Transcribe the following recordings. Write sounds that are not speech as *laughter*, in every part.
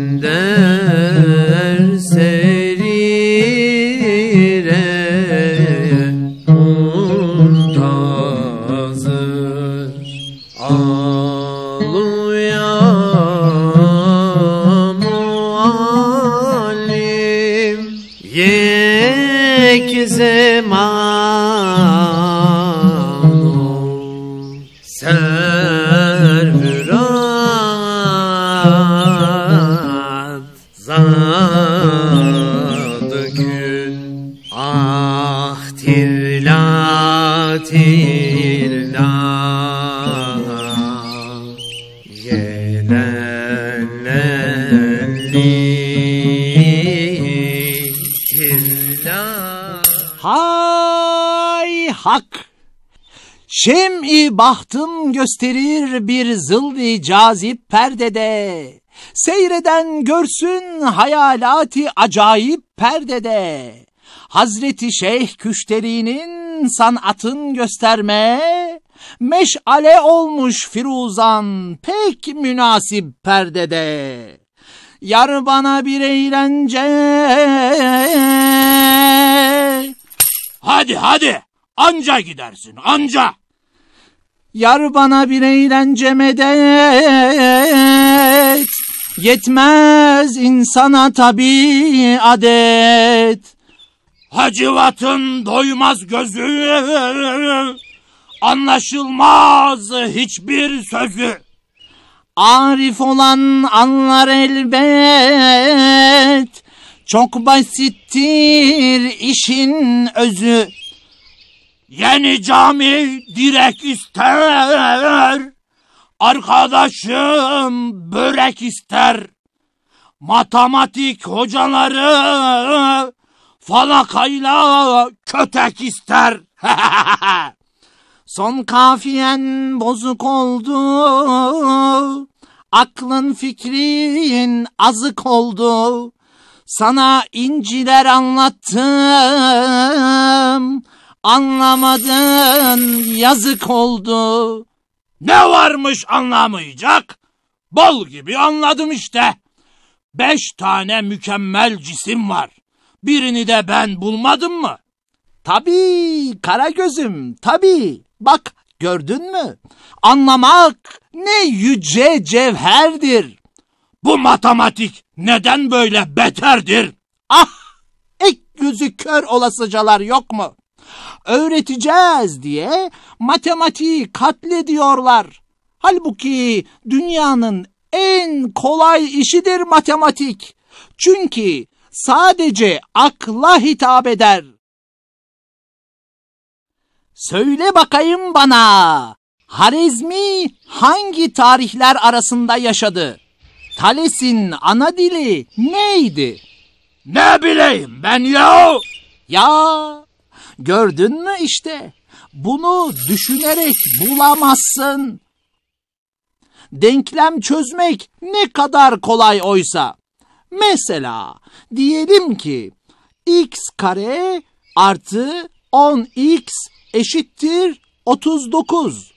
then. Ah tirla tirla Yelenlenli tirla Hay hak! Şem-i bahtım gösterir bir zıldi cazip perdede. Seyreden görsün hayalati acayip perdede. Hazreti Şeyh Küşteri'nin sanatın gösterme, meşale olmuş firuzan pek münasip perdede. Yar bana bir eğlence. Hadi hadi anca gidersin anca. Yar bana bir eğlence medet. Yetmez insana tabi adet. Hacivat'ın doymaz gözü, anlaşılmaz hiçbir sözü. Arif olan anlar elbet, çok basittir işin özü. Yeni cami direk ister, arkadaşım börek ister. Matematik hocaları falakayla kötek ister. *laughs* Son kafiyen bozuk oldu. Aklın fikrin azık oldu. Sana inciler anlattım. Anlamadın yazık oldu. Ne varmış anlamayacak? Bal gibi anladım işte. Beş tane mükemmel cisim var birini de ben bulmadım mı? Tabii gözüm. tabii. Bak gördün mü? Anlamak ne yüce cevherdir. Bu matematik neden böyle beterdir? Ah ek gözü kör olasıcalar yok mu? Öğreteceğiz diye matematiği katlediyorlar. Halbuki dünyanın en kolay işidir matematik. Çünkü sadece akla hitap eder. Söyle bakayım bana, Harizmi hangi tarihler arasında yaşadı? Tales'in ana dili neydi? Ne bileyim ben ya? Ya gördün mü işte bunu düşünerek bulamazsın. Denklem çözmek ne kadar kolay oysa. Mesela diyelim ki x kare artı 10x eşittir 39.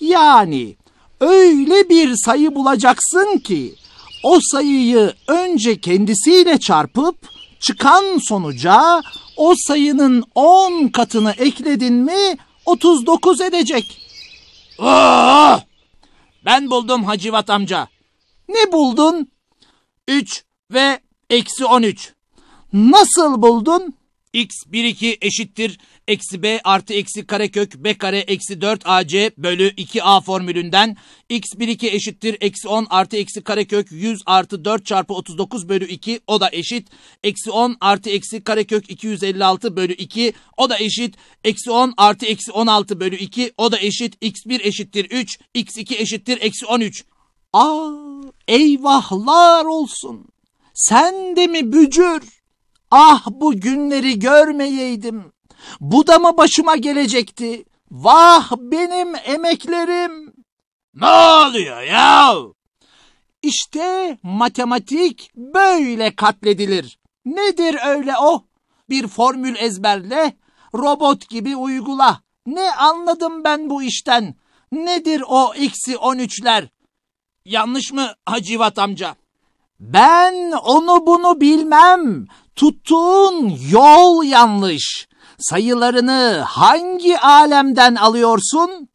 Yani öyle bir sayı bulacaksın ki o sayıyı önce kendisiyle çarpıp çıkan sonuca o sayının 10 katını ekledin mi 39 edecek. Aa! Ah! Ben buldum Hacivat amca. Ne buldun? 3 ve eksi 13. Nasıl buldun? x 1 2 eşittir eksi b artı eksi karekök b kare eksi 4 ac bölü 2a formülünden x 1 2 eşittir eksi 10 artı eksi karekök 100 artı 4 çarpı 39 bölü 2 o da eşit eksi 10 artı eksi karekök 256 bölü 2 o da eşit eksi 10 artı eksi 16 bölü 2 o da eşit x 1 eşittir 3 x 2 eşittir eksi 13 Aa eyvahlar olsun sen de mi bücür? Ah bu günleri görmeyeydim. Bu da mı başıma gelecekti? Vah benim emeklerim. Ne oluyor ya? İşte matematik böyle katledilir. Nedir öyle o? Oh? Bir formül ezberle, robot gibi uygula. Ne anladım ben bu işten? Nedir o eksi 13'ler? Yanlış mı Hacivat amca? Ben onu bunu bilmem. Tuttuğun yol yanlış. Sayılarını hangi alemden alıyorsun?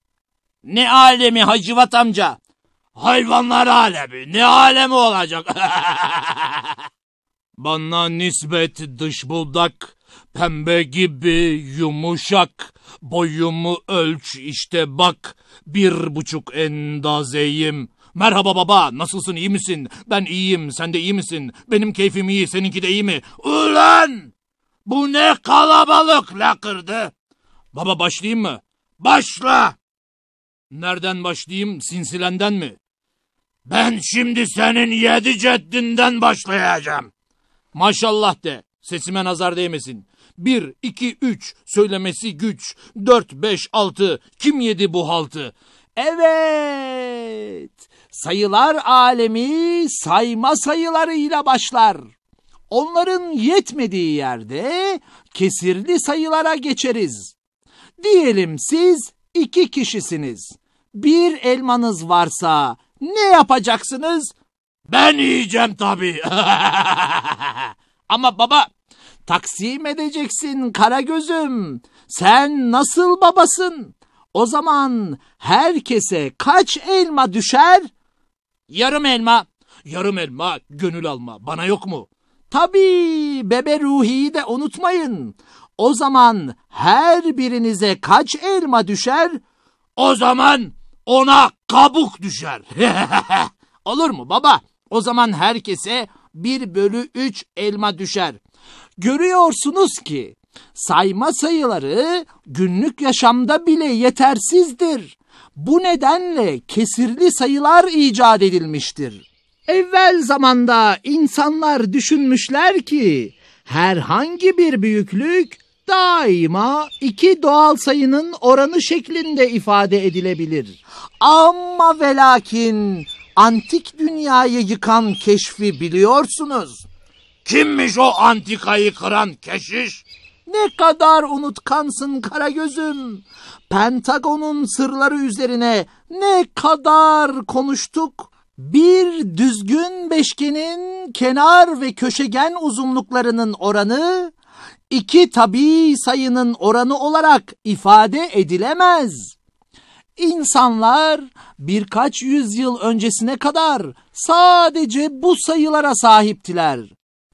Ne alemi Hacıvat amca? Hayvanlar alemi. Ne alemi olacak? *laughs* Bana nispet dış buldak, pembe gibi yumuşak. Boyumu ölç işte bak, bir buçuk endazeyim. Merhaba baba, nasılsın, iyi misin? Ben iyiyim, sen de iyi misin? Benim keyfim iyi, seninki de iyi mi? Ulan! Bu ne kalabalık lakırdı! Baba başlayayım mı? Başla! Nereden başlayayım, sinsilenden mi? Ben şimdi senin yedi ceddinden başlayacağım. Maşallah de, sesime nazar değmesin. Bir, iki, üç, söylemesi güç. Dört, beş, altı, kim yedi bu haltı? Evet, sayılar alemi sayma sayılarıyla başlar. Onların yetmediği yerde kesirli sayılara geçeriz. Diyelim siz iki kişisiniz. Bir elmanız varsa ne yapacaksınız? Ben yiyeceğim tabii. *laughs* Ama baba taksim edeceksin kara gözüm. Sen nasıl babasın? O zaman herkese kaç elma düşer? Yarım elma. Yarım elma gönül alma bana yok mu? Tabii bebe Ruhi'yi de unutmayın. O zaman her birinize kaç elma düşer? O zaman ona kabuk düşer. *laughs* Olur mu baba? O zaman herkese bir bölü üç elma düşer. Görüyorsunuz ki Sayma sayıları günlük yaşamda bile yetersizdir. Bu nedenle kesirli sayılar icat edilmiştir. Evvel zamanda insanlar düşünmüşler ki herhangi bir büyüklük daima iki doğal sayının oranı şeklinde ifade edilebilir. Ama velakin antik dünyayı yıkan keşfi biliyorsunuz. Kimmiş o antikayı kıran keşiş? Ne kadar unutkansın Kara Karagöz'üm. Pentagon'un sırları üzerine ne kadar konuştuk. Bir düzgün beşgenin kenar ve köşegen uzunluklarının oranı iki tabi sayının oranı olarak ifade edilemez. İnsanlar birkaç yüzyıl öncesine kadar sadece bu sayılara sahiptiler.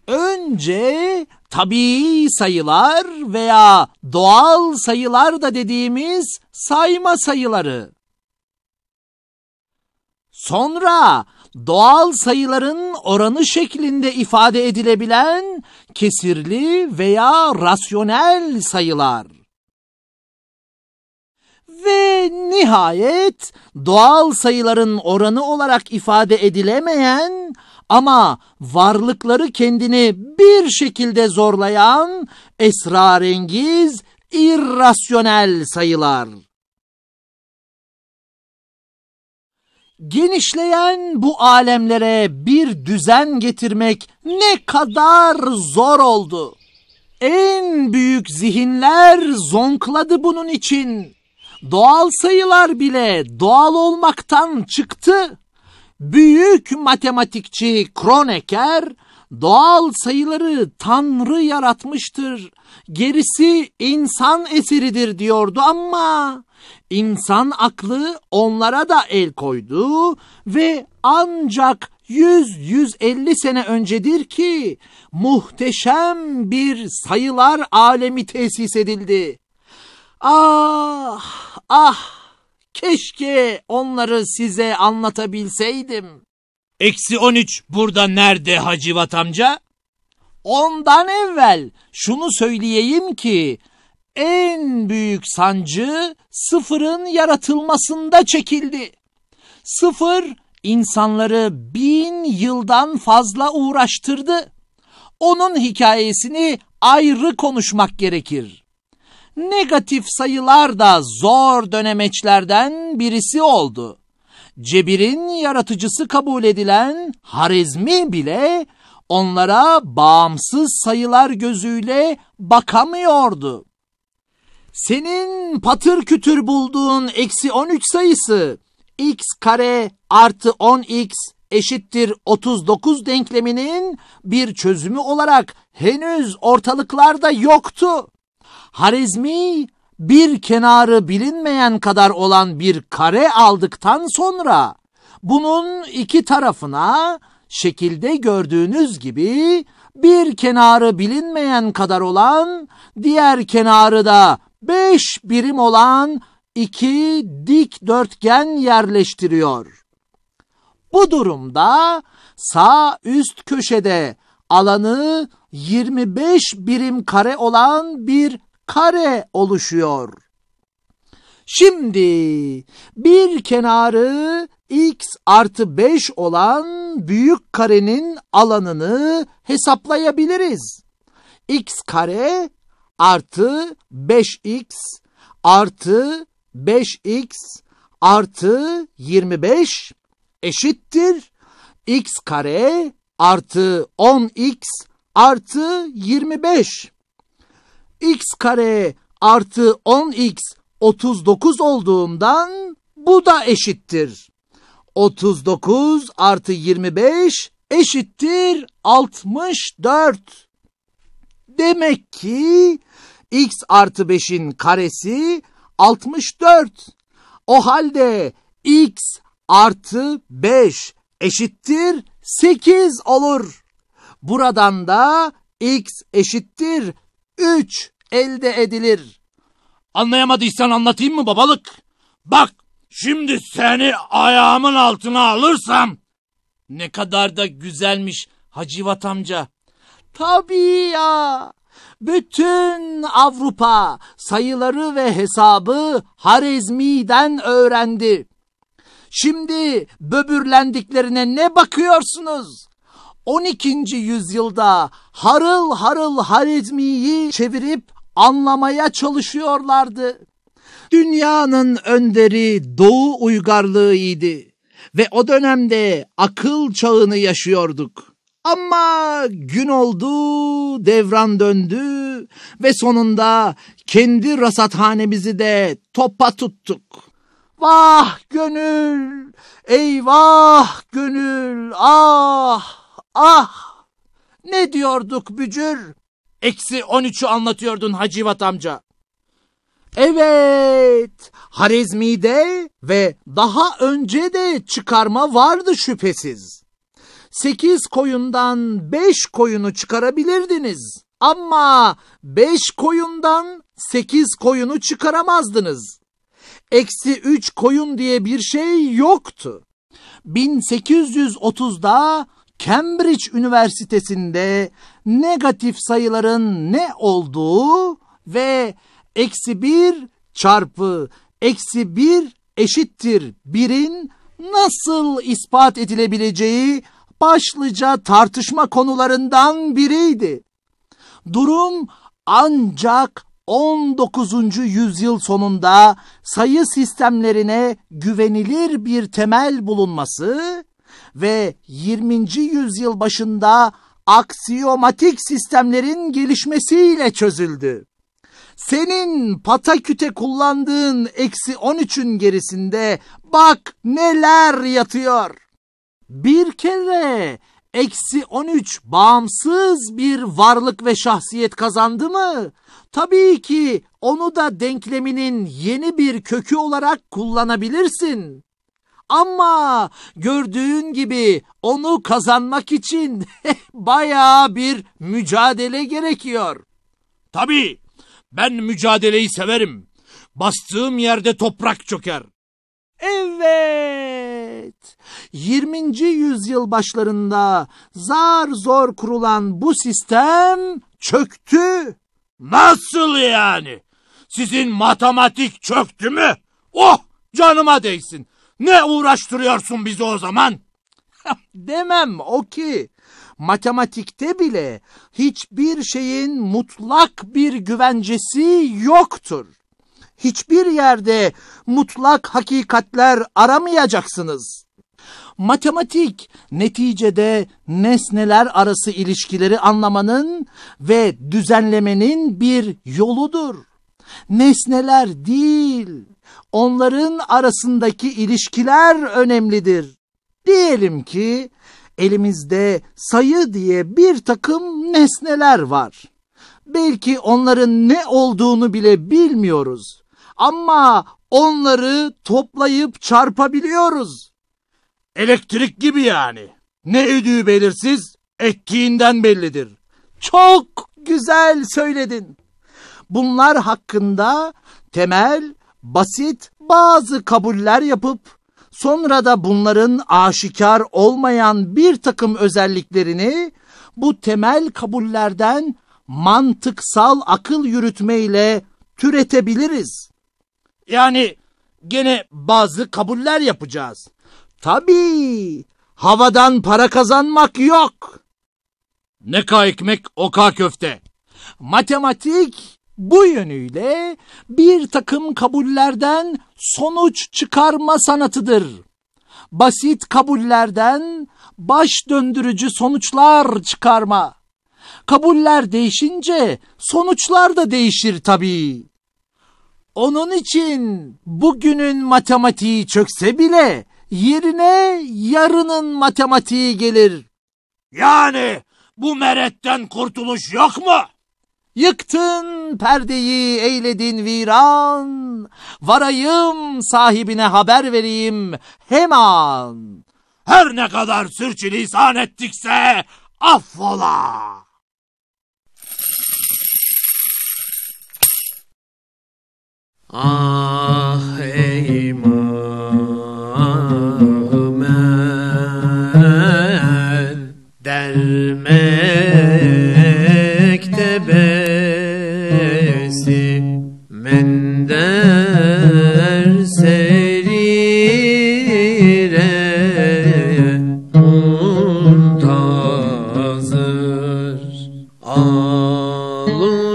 Önce tabii sayılar veya doğal sayılar da dediğimiz sayma sayıları. Sonra doğal sayıların oranı şeklinde ifade edilebilen kesirli veya rasyonel sayılar. Ve nihayet doğal sayıların oranı olarak ifade edilemeyen ama varlıkları kendini bir şekilde zorlayan esrarengiz, irrasyonel sayılar. Genişleyen bu alemlere bir düzen getirmek ne kadar zor oldu. En büyük zihinler zonkladı bunun için. Doğal sayılar bile doğal olmaktan çıktı büyük matematikçi Kronecker doğal sayıları Tanrı yaratmıştır. Gerisi insan eseridir diyordu ama insan aklı onlara da el koydu ve ancak 100-150 sene öncedir ki muhteşem bir sayılar alemi tesis edildi. Ah, ah Keşke onları size anlatabilseydim. Eksi on üç burada nerede Hacivat amca? Ondan evvel şunu söyleyeyim ki en büyük sancı sıfırın yaratılmasında çekildi. Sıfır insanları bin yıldan fazla uğraştırdı. Onun hikayesini ayrı konuşmak gerekir negatif sayılar da zor dönemeçlerden birisi oldu. Cebir'in yaratıcısı kabul edilen Harizmi bile onlara bağımsız sayılar gözüyle bakamıyordu. Senin patır kütür bulduğun eksi 13 sayısı x kare artı 10x eşittir 39 denkleminin bir çözümü olarak henüz ortalıklarda yoktu. Harizmi bir kenarı bilinmeyen kadar olan bir kare aldıktan sonra bunun iki tarafına şekilde gördüğünüz gibi bir kenarı bilinmeyen kadar olan diğer kenarı da beş birim olan iki dik dörtgen yerleştiriyor. Bu durumda sağ üst köşede alanı 25 birim kare olan bir kare oluşuyor. Şimdi bir kenarı x artı 5 olan büyük karenin alanını hesaplayabiliriz. x kare artı 5x artı 5x artı 25 eşittir x kare artı 10x artı 25 x kare artı 10x 39 olduğundan bu da eşittir. 39 artı 25 eşittir 64. Demek ki x artı 5'in karesi 64. O halde x artı 5 eşittir 8 olur. Buradan da x eşittir üç elde edilir. Anlayamadıysan anlatayım mı babalık? Bak şimdi seni ayağımın altına alırsam. Ne kadar da güzelmiş Hacivat amca. Tabii ya. Bütün Avrupa sayıları ve hesabı Harizmi'den öğrendi. Şimdi böbürlendiklerine ne bakıyorsunuz? 12. yüzyılda harıl harıl Harizmi'yi çevirip anlamaya çalışıyorlardı. Dünyanın önderi Doğu uygarlığıydı ve o dönemde akıl çağını yaşıyorduk. Ama gün oldu, devran döndü ve sonunda kendi rasathanemizi de topa tuttuk. Vah gönül, eyvah gönül, ah! Ah! Ne diyorduk bücür? Eksi on üçü anlatıyordun Hacivat amca. Evet, Harizmi'de ve daha önce de çıkarma vardı şüphesiz. Sekiz koyundan beş koyunu çıkarabilirdiniz. Ama beş koyundan sekiz koyunu çıkaramazdınız. Eksi üç koyun diye bir şey yoktu. 1830'da Cambridge Üniversitesi'nde negatif sayıların ne olduğu ve eksi bir çarpı eksi bir eşittir birin nasıl ispat edilebileceği başlıca tartışma konularından biriydi. Durum ancak 19. yüzyıl sonunda sayı sistemlerine güvenilir bir temel bulunması ve 20. yüzyıl başında aksiyomatik sistemlerin gelişmesiyle çözüldü. Senin pataküte kullandığın eksi 13'ün gerisinde bak neler yatıyor. Bir kere eksi 13 bağımsız bir varlık ve şahsiyet kazandı mı? Tabii ki onu da denkleminin yeni bir kökü olarak kullanabilirsin. Ama gördüğün gibi onu kazanmak için *laughs* bayağı bir mücadele gerekiyor. Tabii ben mücadeleyi severim. Bastığım yerde toprak çöker. Evet. 20. yüzyıl başlarında zar zor kurulan bu sistem çöktü. Nasıl yani? Sizin matematik çöktü mü? Oh canıma değsin. Ne uğraştırıyorsun bizi o zaman? *laughs* Demem o ki matematikte bile hiçbir şeyin mutlak bir güvencesi yoktur. Hiçbir yerde mutlak hakikatler aramayacaksınız. Matematik neticede nesneler arası ilişkileri anlamanın ve düzenlemenin bir yoludur. Nesneler değil, onların arasındaki ilişkiler önemlidir. Diyelim ki elimizde sayı diye bir takım nesneler var. Belki onların ne olduğunu bile bilmiyoruz. Ama onları toplayıp çarpabiliyoruz. Elektrik gibi yani. Ne ödüğü belirsiz, ektiğinden bellidir. Çok güzel söyledin. Bunlar hakkında temel basit bazı kabuller yapıp sonra da bunların aşikar olmayan bir takım özelliklerini bu temel kabullerden mantıksal akıl yürütmeyle türetebiliriz. Yani gene bazı kabuller yapacağız. Tabii havadan para kazanmak yok. Ne ka ekmek o ka köfte. Matematik bu yönüyle bir takım kabullerden sonuç çıkarma sanatıdır. Basit kabullerden baş döndürücü sonuçlar çıkarma. Kabuller değişince sonuçlar da değişir tabii. Onun için bugünün matematiği çökse bile yerine yarının matematiği gelir. Yani bu meretten kurtuluş yok mu? Yıktın perdeyi eyledin viran, varayım sahibine haber vereyim hemen. Her ne kadar sürçülisan ettikse affola. Ah ey iman. Hallelujah.